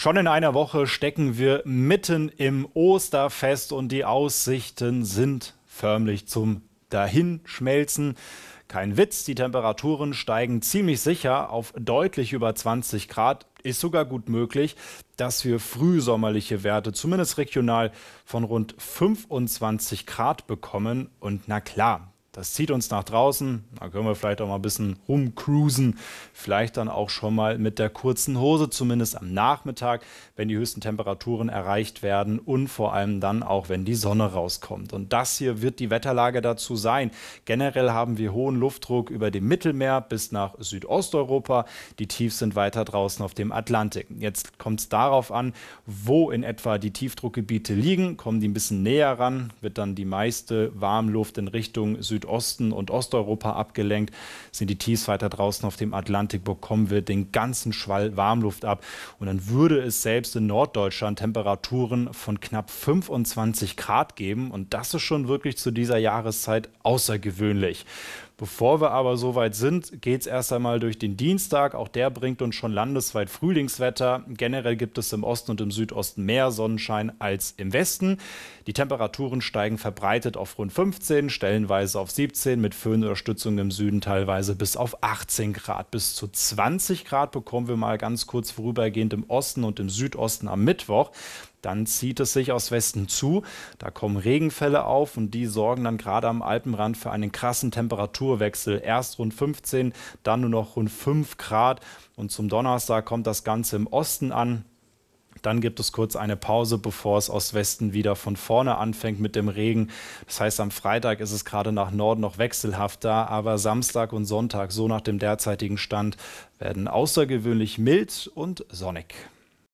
Schon in einer Woche stecken wir mitten im Osterfest und die Aussichten sind förmlich zum Dahinschmelzen. Kein Witz, die Temperaturen steigen ziemlich sicher auf deutlich über 20 Grad. Ist sogar gut möglich, dass wir frühsommerliche Werte, zumindest regional, von rund 25 Grad bekommen. Und na klar, das zieht uns nach draußen, da können wir vielleicht auch mal ein bisschen rumcruisen. Vielleicht dann auch schon mal mit der kurzen Hose, zumindest am Nachmittag, wenn die höchsten Temperaturen erreicht werden und vor allem dann auch, wenn die Sonne rauskommt. Und das hier wird die Wetterlage dazu sein. Generell haben wir hohen Luftdruck über dem Mittelmeer bis nach Südosteuropa. Die Tiefs sind weiter draußen auf dem Atlantik. Jetzt kommt es darauf an, wo in etwa die Tiefdruckgebiete liegen. Kommen die ein bisschen näher ran, wird dann die meiste Warmluft in Richtung Südosten und Osteuropa ab abgelenkt, sind die Tiefs weiter draußen auf dem Atlantik, bekommen wir den ganzen Schwall Warmluft ab. Und dann würde es selbst in Norddeutschland Temperaturen von knapp 25 Grad geben. Und das ist schon wirklich zu dieser Jahreszeit außergewöhnlich. Bevor wir aber soweit sind, geht es erst einmal durch den Dienstag. Auch der bringt uns schon landesweit Frühlingswetter. Generell gibt es im Osten und im Südosten mehr Sonnenschein als im Westen. Die Temperaturen steigen verbreitet auf rund 15, stellenweise auf 17, mit Föhnunterstützung im Süden teilweise bis auf 18 Grad. Bis zu 20 Grad bekommen wir mal ganz kurz vorübergehend im Osten und im Südosten am Mittwoch. Dann zieht es sich aus Westen zu, da kommen Regenfälle auf und die sorgen dann gerade am Alpenrand für einen krassen Temperaturwechsel. Erst rund 15, dann nur noch rund 5 Grad und zum Donnerstag kommt das Ganze im Osten an. Dann gibt es kurz eine Pause, bevor es aus Westen wieder von vorne anfängt mit dem Regen. Das heißt, am Freitag ist es gerade nach Norden noch wechselhaft da, aber Samstag und Sonntag, so nach dem derzeitigen Stand, werden außergewöhnlich mild und sonnig.